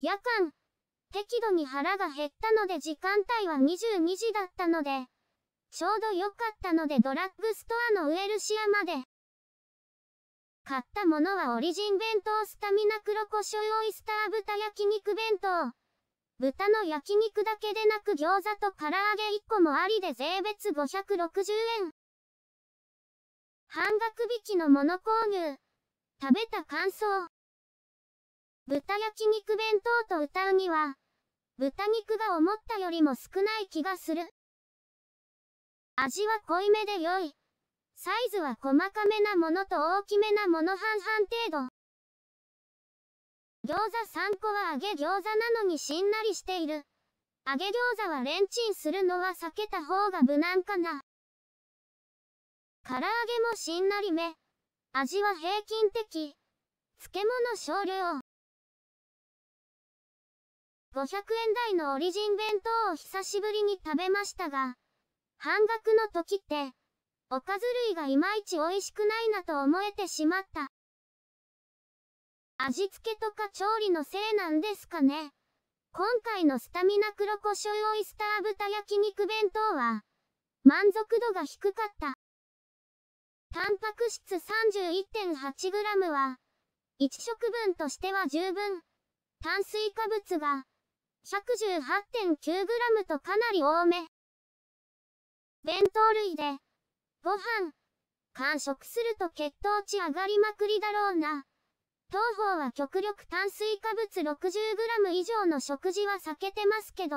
夜間、適度に腹が減ったので時間帯は22時だったので、ちょうど良かったのでドラッグストアのウエルシアまで。買ったものはオリジン弁当スタミナ黒胡椒オイスター豚焼肉弁当。豚の焼肉だけでなく餃子と唐揚げ1個もありで税別560円。半額引きのもの購入。食べた感想。豚焼肉弁当と歌うには、豚肉が思ったよりも少ない気がする。味は濃いめで良い。サイズは細かめなものと大きめなもの半々程度。餃子3個は揚げ餃子なのにしんなりしている。揚げ餃子はレンチンするのは避けた方が無難かな。唐揚げもしんなりめ。味は平均的。漬物少量。500円台のオリジン弁当を久しぶりに食べましたが、半額の時って、おかず類がいまいち美味しくないなと思えてしまった。味付けとか調理のせいなんですかね。今回のスタミナ黒胡椒オイスター豚焼肉弁当は、満足度が低かった。タンパク質 31.8g は、1食分としては十分。炭水化物が、118.9g とかなり多め。弁当類で、ご飯、完食すると血糖値上がりまくりだろうな。当方は極力炭水化物 60g 以上の食事は避けてますけど。